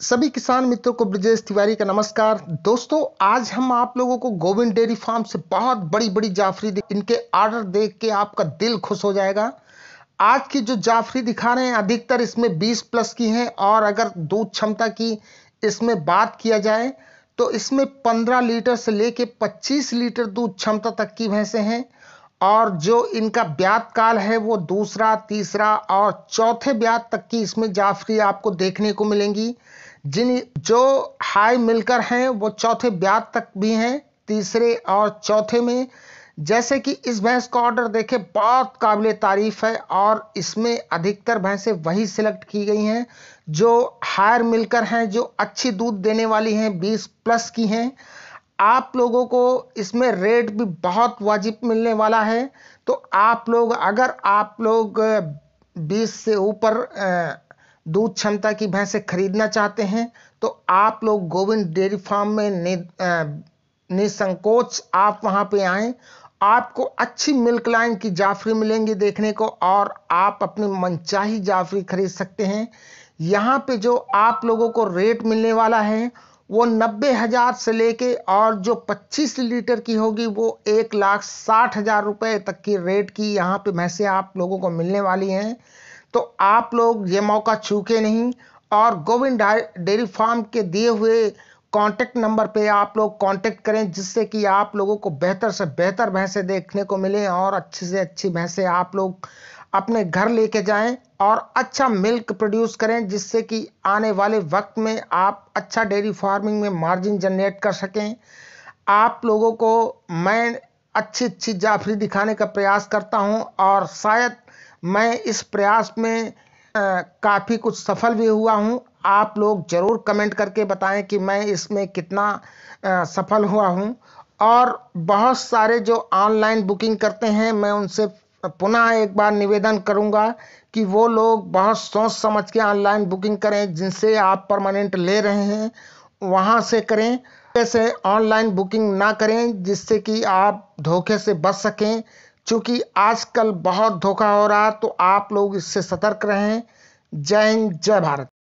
सभी किसान मित्रों को ब्रजेश तिवारी का नमस्कार दोस्तों आज हम आप लोगों को गोविंद डेयरी फार्म से बहुत बड़ी बड़ी जाफरी इनके ऑर्डर देख के आपका दिल खुश हो जाएगा आज की जो जाफरी दिखा रहे हैं अधिकतर इसमें 20 प्लस की हैं और अगर दूध क्षमता की इसमें बात किया जाए तो इसमें 15 लीटर से लेके 25 लीटर दूध क्षमता तक की भैंसे हैं और जो इनका ब्यात काल है वो दूसरा तीसरा और चौथे ब्यात तक की इसमें जाफरी आपको देखने को मिलेंगी जिन जो हाई मिलकर हैं वो चौथे ब्याज तक भी हैं तीसरे और चौथे में जैसे कि इस भैंस का ऑर्डर देखें बहुत काबिल तारीफ़ है और इसमें अधिकतर भैंसें वही सिलेक्ट की गई हैं जो हायर मिलकर हैं जो अच्छी दूध देने वाली हैं 20 प्लस की हैं आप लोगों को इसमें रेट भी बहुत वाजिब मिलने वाला है तो आप लोग अगर आप लोग 20 से ऊपर दूध क्षमता की भैंसें खरीदना चाहते हैं तो आप लोग गोविंद डेयरी फार्म में निसंकोच आप वहां पे आए आपको अच्छी मिल्क लाइन की जाफरी मिलेंगी देखने को और आप अपनी मनचाही जाफरी खरीद सकते हैं यहाँ पे जो आप लोगों को रेट मिलने वाला है वो नब्बे हज़ार से लेके और जो पच्चीस लीटर की होगी वो एक लाख साठ हज़ार रुपये तक की रेट की यहाँ पे भैंसे आप लोगों को मिलने वाली हैं तो आप लोग ये मौका छूके नहीं और गोविंद डेयरी फार्म के दिए हुए कांटेक्ट नंबर पे आप लोग कांटेक्ट करें जिससे कि आप लोगों को बेहतर से बेहतर भैंसें देखने को मिलें और अच्छी से अच्छी भैंसें आप लोग अपने घर लेके जाएं और अच्छा मिल्क प्रोड्यूस करें जिससे कि आने वाले वक्त में आप अच्छा डेयरी फार्मिंग में मार्जिन जनरेट कर सकें आप लोगों को मैं अच्छी अच्छी जाफरी दिखाने का प्रयास करता हूं और शायद मैं इस प्रयास में काफ़ी कुछ सफल भी हुआ हूँ आप लोग ज़रूर कमेंट करके बताएं कि मैं इसमें कितना सफल हुआ हूँ और बहुत सारे जो ऑनलाइन बुकिंग करते हैं मैं उनसे पुनः एक बार निवेदन करूंगा कि वो लोग बहुत सोच समझ के ऑनलाइन बुकिंग करें जिनसे आप परमानेंट ले रहे हैं वहाँ से करें ऐसे ऑनलाइन बुकिंग ना करें जिससे कि आप धोखे से बच सकें चूँकि आजकल बहुत धोखा हो रहा तो आप लोग इससे सतर्क रहें जय हिंद जय भारत